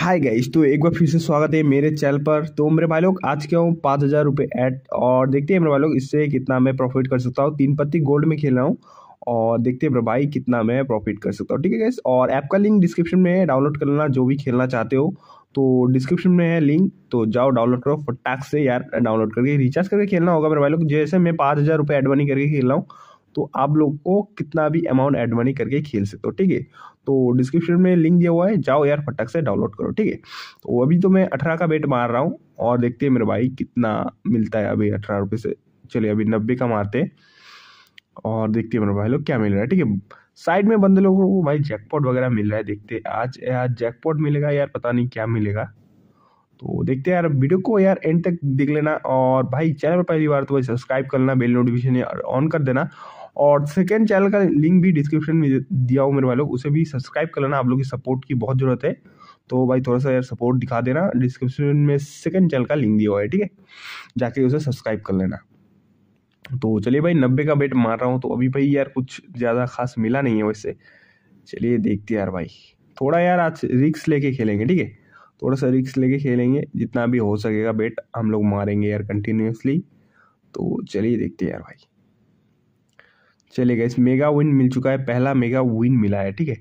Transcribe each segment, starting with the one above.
hi guys तो एक बार फिर से स्वागत है मेरे चैनल पर तो मेरे भाई लोग आज क्या हूँ पाँच हज़ार रुपये एड और देखते हैं मेरे भाई लोग इससे कितना मैं प्रॉफिट कर सकता हूँ तीन पत्ती गोल्ड में खेल रहा हूँ और देखते हैं मेरे भाई कितना मैं प्रॉफिट कर सकता हूँ ठीक है गाइस और ऐप का लिंक डिस्क्रिप्शन में डाउनलोड कर लेना जो भी खेलना चाहते हो तो डिस्क्रिप्शन में है लिंक तो जाओ डाउनलोड करो फटाक से यार डाउनलोड करके रिचार्ज करके खेलना होगा मेरे भाई लोग जैसे मैं पाँच हज़ार रुपये एड मनी करके खेल रहा हूँ तो आप लोग को कितना भी अमाउंट एड मनी करके खेल सकते हो ठीक है तो डिस्क्रिप्शन में लिंक दिया हुआ है जाओ यार फटक से डाउनलोड करो ठीक है तो अभी तो मैं अठारह का बेट मार रहा हूँ और देखते हैं मेरे भाई कितना मिलता है अभी अठारह रुपये से चलिए अभी नब्बे का मारते और देखते हैं मेरे भाई लोग क्या मिल रहा है ठीक है साइड में बंदे लोगों को भाई जैकपॉट वगैरह मिल रहा है देखते आज यार जैकपॉट मिलेगा यार पता नहीं क्या मिलेगा तो देखते यार वीडियो को यार एंड तक देख लेना और भाई चैनल पर पहली बार तो भाई सब्सक्राइब कर लेना बेल नोटिफिकेशन ऑन कर देना और सेकेंड चैनल का लिंक भी डिस्क्रिप्शन में दिया हूँ मेरे भाई लोग उसे भी सब्सक्राइब कर लेना आप लोग की सपोर्ट की बहुत ज़रूरत है तो भाई थोड़ा सा यार सपोर्ट दिखा देना डिस्क्रिप्शन में सेकेंड चैनल का लिंक दिया हुआ है ठीक है जाके उसे सब्सक्राइब कर लेना तो चलिए भाई नब्बे का बेट मार रहा हूँ तो अभी भाई यार कुछ ज़्यादा खास मिला नहीं है वैसे चलिए देखते यार भाई थोड़ा यार आज रिक्स लेके खेलेंगे ठीक है थोड़ा सा रिक्स लेके खेलेंगे जितना भी हो सकेगा बेट हम लोग मारेंगे यार कंटिन्यूसली तो चलिए देखते यार भाई चलिए इस मेगा विन मिल चुका है पहला मेगा विन मिला है ठीक है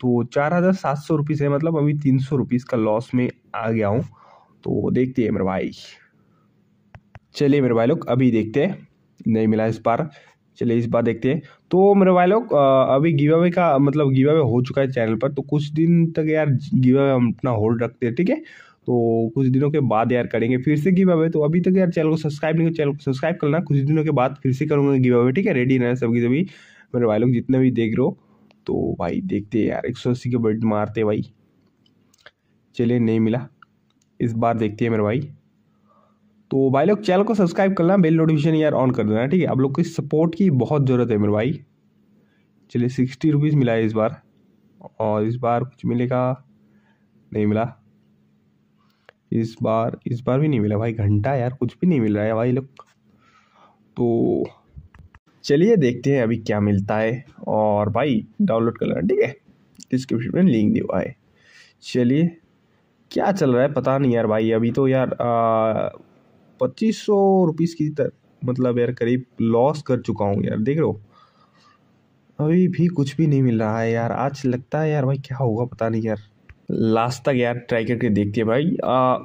तो चार हज़ार सात सौ रुपीज़ है मतलब अभी तीन सौ रुपीज़ का लॉस में आ गया हूँ तो देखते हैं मेरे भाई चलिए मेरे भाई लोग अभी देखते हैं नहीं मिला इस बार चलिए इस बार देखते हैं तो मेरे भाई लोग अभी गिव अवे का मतलब गिव अवे हो चुका है चैनल पर तो कुछ दिन तक यार गिव अवे हम अपना होल्ड रखते हैं ठीक है तो कुछ दिनों के बाद यार करेंगे फिर से गिव अवे तो अभी तक यार चैनल को सब्सक्राइब नहीं चैनल को सब्सक्राइब करना कुछ दिनों के बाद फिर से करूँगा गिव अवे ठीक है रेडी रहना सभी सभी मेरे भाई लोग जितने भी देख रहे हो तो भाई देखते यार एक सौ अस्सी के बर्ड मारते भाई चलिए नहीं मिला इस बार देखते हैं मेरे भाई तो भाई लोग चैनल को सब्सक्राइब करना बेल नोटिफिकेशन यार ऑन कर देना ठीक है आप लोग की सपोर्ट की बहुत ज़रूरत है मेरे भाई चलिए सिक्सटी रुपीज़ मिला है इस बार और इस बार कुछ मिलेगा नहीं मिला इस बार इस बार भी नहीं मिला भाई घंटा यार कुछ भी नहीं मिल रहा है भाई लोग तो चलिए देखते हैं अभी क्या मिलता है और भाई डाउनलोड कर लेना ठीक है डिस्क्रिप्शन में लिंक दिया है चलिए क्या चल रहा है पता नहीं यार भाई अभी तो यार पच्चीस सौ रुपीज़ की तर, मतलब यार करीब लॉस कर चुका हूँ यार देख रहे अभी भी कुछ भी नहीं मिल रहा है यार आज लगता है यार भाई क्या होगा पता नहीं यार लास्ट तक यार ट्राई करके देखते भाई आ,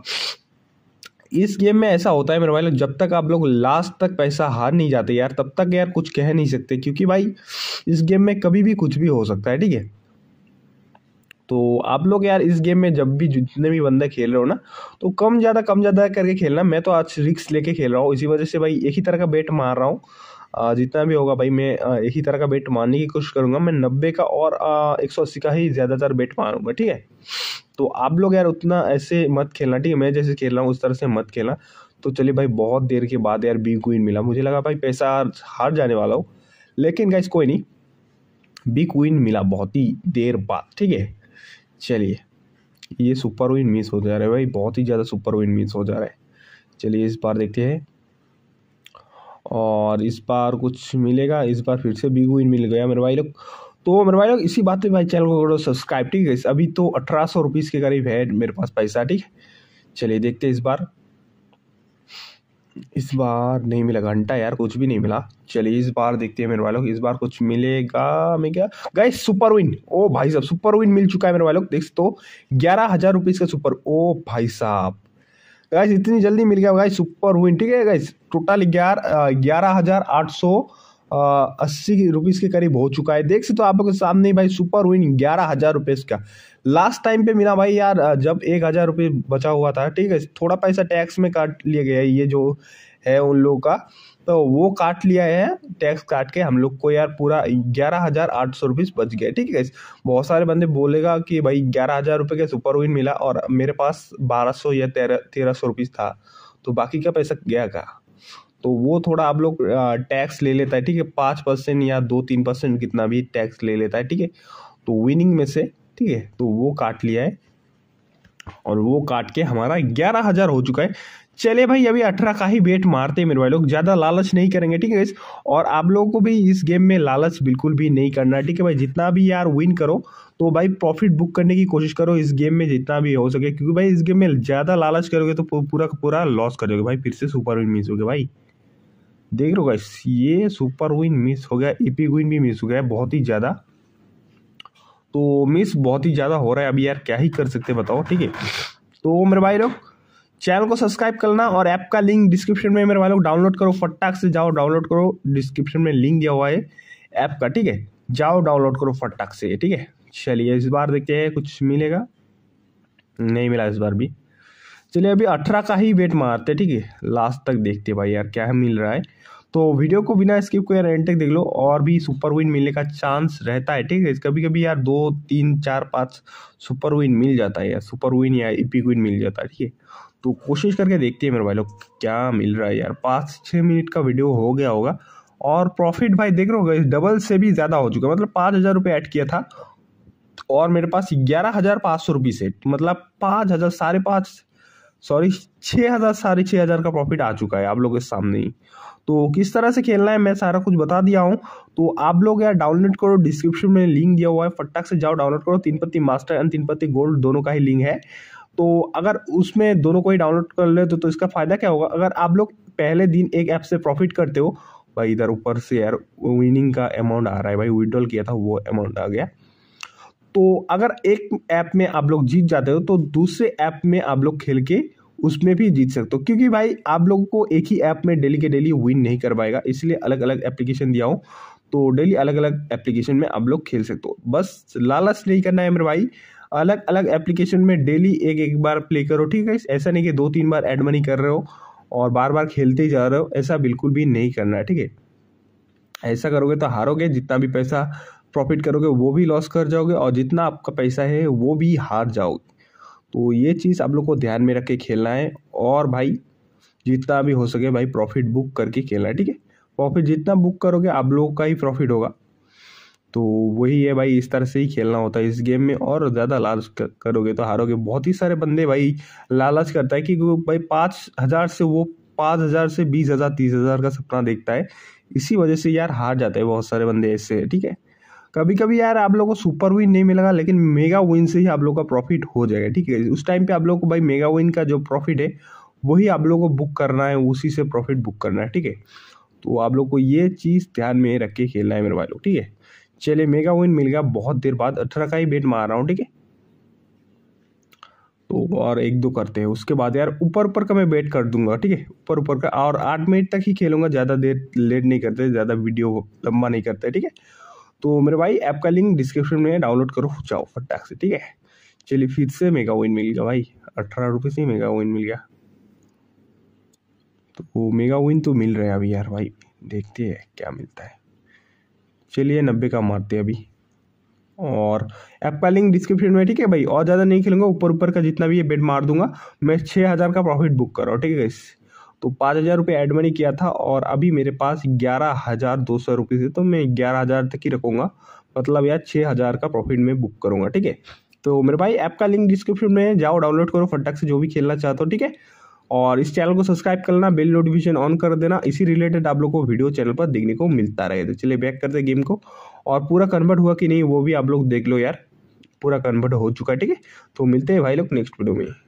इस गेम में ऐसा होता है मेरे भाई जब तक आप लोग लास्ट तक पैसा हार नहीं जाते यार तब तक यार कुछ कह नहीं सकते क्योंकि भाई इस गेम में कभी भी कुछ भी हो सकता है ठीक है तो आप लोग यार इस गेम में जब भी जितने भी बंदे खेल रहे हो ना तो कम ज़्यादा कम ज़्यादा करके खेलना मैं तो आज रिक्स लेके खेल रहा हूँ इसी वजह से भाई एक ही तरह का बेट मार रहा हूँ जितना भी होगा भाई मैं एक ही तरह का बेट मारने की कोशिश करूँगा मैं नब्बे का और एक सौ अस्सी का ही ज़्यादातर बेट मारूंगा ठीक है तो आप लोग यार उतना ऐसे मत खेलना ठीक है मैं जैसे खेल रहा हूँ उस तरह से मत खेलना तो चलिए भाई बहुत देर के बाद यार बी क्वीन मिला मुझे लगा भाई पैसा हार जाने वाला हो लेकिन गाइस कोई नहीं बी क्वीन मिला बहुत ही देर बाद ठीक है चलिए ये सुपर विन मिस हो जा रहा है भाई बहुत ही ज़्यादा सुपर विन मिस हो जा रहा है चलिए इस बार देखते हैं और इस बार कुछ मिलेगा इस बार फिर से बिग विन मिल गया मेरे भाई लोग तो मेरे भाई लोग इसी बात पे भाई चैनल को करो सब्सक्राइब ठीक है अभी तो अठारह सौ रुपीज़ के करीब है मेरे पास पैसा ठीक चलिए देखते इस बार इस बार नहीं मिला घंटा यार कुछ भी नहीं मिला चलिए इस बार देखते हैं मेरे लोग इस बार कुछ मिलेगा मैं क्या गए सुपर विन ओ भाई साहब सुपर विन मिल चुका है मेरे वालों देख तो ग्यारह हज़ार रुपीज़ का सुपर ओ भाई साहब गाइस इतनी जल्दी मिल गया गाइस सुपर हुई ठीक है गाइस टोटल ग्यारह ग्यारह हज़ार आठ सौ अस्सी रुपीज़ के करीब हो चुका है देख सकते हो आप लोग के सामने भाई सुपर विन ग्यारह हज़ार रुपीज़ का लास्ट टाइम पे मिला भाई यार जब एक हज़ार रुपये बचा हुआ था ठीक है थोड़ा पैसा टैक्स में काट लिया गया है ये जो है उन लोगों का तो वो काट लिया है टैक्स काट के हम लोग को यार पूरा ग्यारह हज़ार आठ सौ रुपीज़ बच गया ठीक है बहुत सारे बंदे बोलेगा कि भाई ग्यारह हज़ार रुपये का सुपर विन मिला और मेरे पास बारह सौ या तेरह तेरह सौ रुपीज़ था तो बाकी का पैसा गया का तो वो थोड़ा आप लोग टैक्स ले लेता है ठीक है पाँच परसेंट या दो तीन परसेंट कितना भी टैक्स ले लेता है ठीक है तो विनिंग में से ठीक है तो वो काट लिया है और वो काट के हमारा ग्यारह हज़ार हो चुका है चले भाई अभी अठारह का ही बेट मारते हैं मेरे भाई लोग ज़्यादा लालच नहीं करेंगे ठीक है और आप लोगों को भी इस गेम में लालच बिल्कुल भी नहीं करना ठीक है भाई जितना भी यार विन करो तो भाई प्रॉफिट बुक करने की कोशिश करो इस गेम में जितना भी हो सके क्योंकि भाई इस गेम में ज़्यादा लालच करोगे तो पूरा का पूरा लॉस करोगे भाई फिर से सुपर विन मिस हो गया भाई देख रहे हो ये सुपर विन मिस हो गया इपिक विन भी मिस हो गया बहुत ही ज़्यादा तो मिस बहुत ही ज़्यादा हो रहा है अभी यार क्या ही कर सकते बताओ ठीक है तो मेरे भाई लोग चैनल को सब्सक्राइब करना और ऐप का लिंक डिस्क्रिप्शन में मेरे वालों डाउनलोड करो फटाक से जाओ डाउनलोड करो डिस्क्रिप्शन में लिंक दिया हुआ है ऐप का ठीक है जाओ डाउनलोड करो फटाक से ठीक है चलिए इस बार देखते हैं कुछ मिलेगा नहीं मिला इस बार भी चलिए अभी अठारह का ही वेट मारते ठीक है लास्ट तक देखते भाई यार क्या मिल रहा है तो वीडियो को बिना स्किप को यार एंड तक देख लो और भी सुपर विन मिलने का चांस रहता है ठीक है कभी कभी यार दो तीन चार पाँच सुपर विन मिल जाता है यार सुपर विन या ई विन मिल जाता है ठीक है तो कोशिश करके देखते हैं मेरे भाई लोग क्या मिल रहा है यार पाँच छः मिनट का वीडियो हो गया होगा और प्रॉफिट भाई देख रहे हो डबल से भी ज़्यादा हो चुका मतलब पाँच हज़ार रुपये ऐड किया था और मेरे पास ग्यारह हज़ार पाँच सौ रुपये से मतलब पाँच हज़ार साढ़े पाँच सॉरी छः हज़ार साढ़े छः हज़ार का प्रॉफिट आ चुका है आप लोगों के सामने ही तो किस तरह से खेलना है मैं सारा कुछ बता दिया हूँ तो आप लोग यार डाउनलोड करो डिस्क्रिप्शन में लिंक दिया हुआ है फटाक से जाओ डाउनलोड करो तीन पत्ती मास्टर एंड तीन पत्ती गोल्ड दोनों का ही लिंक है तो अगर उसमें दोनों को ही डाउनलोड कर ले तो, तो इसका फ़ायदा क्या होगा अगर आप लोग पहले दिन एक ऐप से प्रॉफिट करते हो भाई इधर ऊपर से यार विनिंग का अमाउंट आ रहा है भाई विड्रॉल किया था वो अमाउंट आ गया तो अगर एक ऐप में आप लोग जीत जाते हो तो दूसरे ऐप में आप लोग खेल के उसमें भी जीत सकते हो क्योंकि भाई आप लोगों को एक ही ऐप में डेली के डेली विन नहीं कर पाएगा इसलिए अलग अलग एप्लीकेशन दिया हूँ तो डेली अलग अलग एप्लीकेशन में आप लोग खेल सकते हो बस लालच नहीं करना है मेरे भाई अलग अलग एप्लीकेशन में डेली एक एक बार प्ले करो ठीक है ऐसा नहीं कि दो तीन बार एड मनी कर रहे हो और बार बार खेलते ही जा रहे हो ऐसा बिल्कुल भी नहीं करना है ठीक है ऐसा करोगे तो हारोगे जितना भी पैसा प्रॉफिट करोगे वो भी लॉस कर जाओगे और जितना आपका पैसा है वो भी हार जाओगे तो ये चीज़ आप लोग को ध्यान में रख के खेलना है और भाई जितना भी हो सके भाई प्रॉफिट बुक करके खेलना है ठीक है प्रॉफिट जितना बुक करोगे आप लोगों का ही प्रॉफिट होगा तो वही है भाई इस तरह से ही खेलना होता है इस गेम में और ज़्यादा लालच करोगे तो हारोगे बहुत ही सारे बंदे भाई लालच करता है कि भाई पाँच हज़ार से वो पाँच हज़ार से बीस हज़ार तीस हज़ार का सपना देखता है इसी वजह से यार हार जाता है बहुत सारे बंदे ऐसे ठीक है कभी कभी यार आप लोग को सुपर विन नहीं मिलेगा लेकिन मेगा विन से ही आप लोग का प्रॉफिट हो जाएगा ठीक है उस टाइम पे आप लोग को भाई मेगा विन का जो प्रॉफिट है वही आप लोग को बुक करना है उसी से प्रॉफिट बुक करना है ठीक है तो आप लोग को ये चीज़ ध्यान में रख के खेलना है मेरे भाई लोग ठीक है चलिए मेगा विन मिल गया बहुत देर बाद अठारह का ही बेट मार रहा हूँ ठीक है तो और एक दो करते हैं उसके बाद यार ऊपर ऊपर का मैं बेट कर दूंगा ठीक है ऊपर ऊपर का और आठ मिनट तक ही खेलूंगा ज़्यादा देर लेट नहीं करते ज़्यादा वीडियो लंबा नहीं करते ठीक है तो मेरे भाई ऐप का लिंक डिस्क्रिप्शन में डाउनलोड करो जाओ फटाक से ठीक है चलिए फिर से मेगा ओइन मिल गया भाई अट्ठारह रुपये से मेगा ओइन मिल गया तो मेगा ओइन तो मिल रहा है अभी यार भाई देखते हैं क्या मिलता है चलिए नब्बे का मारते हैं अभी और ऐप का लिंक डिस्क्रिप्शन में ठीक है भाई और ज़्यादा नहीं खेलूँगा ऊपर ऊपर का जितना भी ये बेड मार दूंगा मैं छः हज़ार का प्रॉफिट बुक कर रहा हूँ ठीक है इस तो पाँच हज़ार रुपये एड मनी किया था और अभी मेरे पास ग्यारह हज़ार दो सौ रुपये से तो मैं ग्यारह हज़ार तक ही रखूँगा मतलब यार छः हज़ार का प्रॉफिट मैं बुक करूँगा ठीक है तो मेरे भाई ऐप का लिंक डिस्क्रिप्शन में जाओ डाउनलोड करो फटक से जो भी खेलना चाहते हो ठीक है और इस चैनल को सब्सक्राइब करना बेल नोटिफिकेशन ऑन कर देना इसी रिलेटेड आप लोग को वीडियो चैनल पर देखने को मिलता रहे तो चलिए बैक करते गेम को और पूरा कन्वर्ट हुआ कि नहीं वो भी आप लोग देख लो यार पूरा कन्वर्ट हो चुका है ठीक है तो मिलते हैं भाई लोग नेक्स्ट वीडियो में